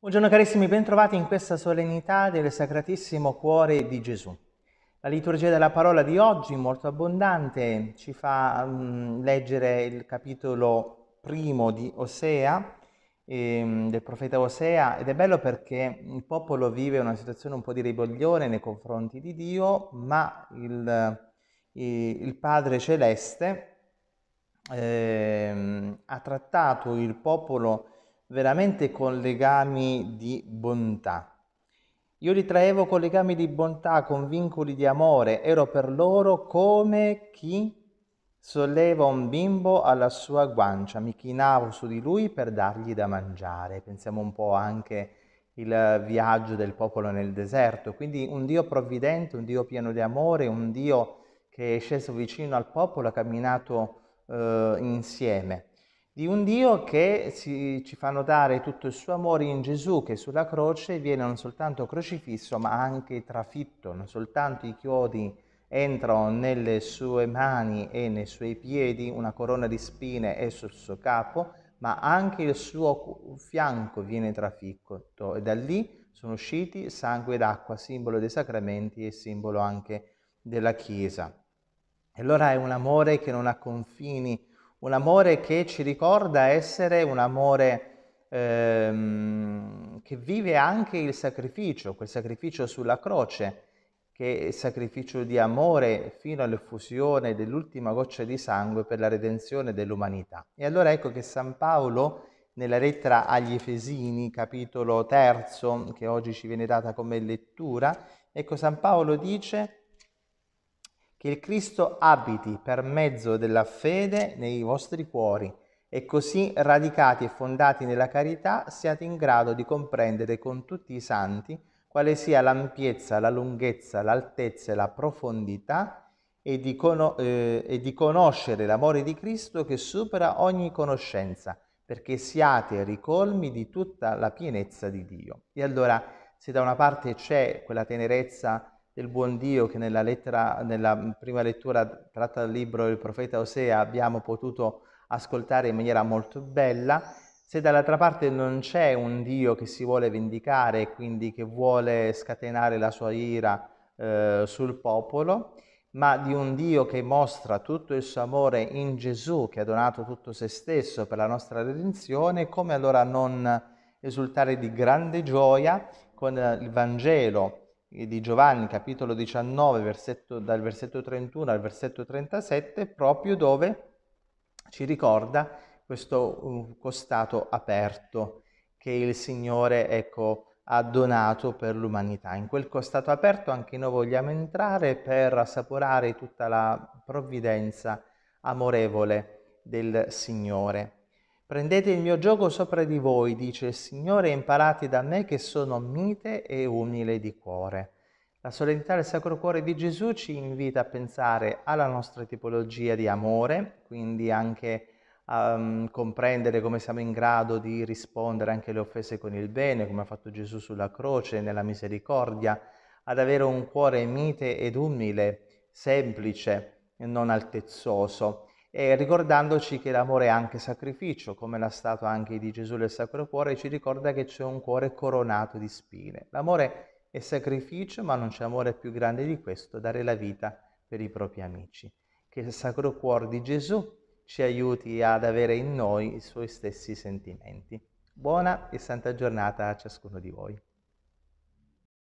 Buongiorno carissimi, bentrovati in questa solennità del Sacratissimo Cuore di Gesù. La liturgia della parola di oggi, molto abbondante, ci fa um, leggere il capitolo primo di Osea, ehm, del profeta Osea, ed è bello perché il popolo vive una situazione un po' di ribellione nei confronti di Dio, ma il, eh, il Padre Celeste ehm, ha trattato il popolo veramente con legami di bontà. Io li traevo con legami di bontà, con vincoli di amore, ero per loro come chi solleva un bimbo alla sua guancia, mi chinavo su di lui per dargli da mangiare. Pensiamo un po' anche il viaggio del popolo nel deserto, quindi un Dio provvidente, un Dio pieno di amore, un Dio che è sceso vicino al popolo, ha camminato eh, insieme di un Dio che si, ci fa notare tutto il suo amore in Gesù che sulla croce viene non soltanto crocifisso ma anche trafitto, non soltanto i chiodi entrano nelle sue mani e nei suoi piedi, una corona di spine è sul suo capo, ma anche il suo fianco viene trafitto e da lì sono usciti sangue ed acqua, simbolo dei sacramenti e simbolo anche della Chiesa. E allora è un amore che non ha confini, un amore che ci ricorda essere un amore ehm, che vive anche il sacrificio, quel sacrificio sulla croce, che è il sacrificio di amore fino all'effusione dell'ultima goccia di sangue per la redenzione dell'umanità. E allora ecco che San Paolo, nella lettera agli Efesini, capitolo terzo, che oggi ci viene data come lettura, ecco San Paolo dice che il Cristo abiti per mezzo della fede nei vostri cuori e così radicati e fondati nella carità siate in grado di comprendere con tutti i santi quale sia l'ampiezza, la lunghezza, l'altezza e la profondità e di, con- eh, e di conoscere l'amore di Cristo che supera ogni conoscenza, perché siate ricolmi di tutta la pienezza di Dio. E allora se da una parte c'è quella tenerezza del buon Dio che nella, lettera, nella prima lettura tratta dal libro del profeta Osea abbiamo potuto ascoltare in maniera molto bella, se dall'altra parte non c'è un Dio che si vuole vendicare, quindi che vuole scatenare la sua ira eh, sul popolo, ma di un Dio che mostra tutto il suo amore in Gesù, che ha donato tutto se stesso per la nostra redenzione, come allora non esultare di grande gioia con il Vangelo di Giovanni, capitolo 19, versetto, dal versetto 31 al versetto 37, proprio dove ci ricorda questo uh, costato aperto che il Signore ecco, ha donato per l'umanità. In quel costato aperto anche noi vogliamo entrare per assaporare tutta la provvidenza amorevole del Signore. Prendete il mio gioco sopra di voi, dice il Signore, e imparate da me che sono mite e umile di cuore. La solennità del Sacro Cuore di Gesù ci invita a pensare alla nostra tipologia di amore, quindi anche a um, comprendere come siamo in grado di rispondere anche alle offese con il bene, come ha fatto Gesù sulla croce, nella misericordia, ad avere un cuore mite ed umile, semplice, non altezzoso e ricordandoci che l'amore è anche sacrificio, come l'ha stato anche di Gesù del Sacro Cuore, ci ricorda che c'è un cuore coronato di spine. L'amore è sacrificio, ma non c'è amore più grande di questo, dare la vita per i propri amici. Che il Sacro Cuore di Gesù ci aiuti ad avere in noi i suoi stessi sentimenti. Buona e santa giornata a ciascuno di voi.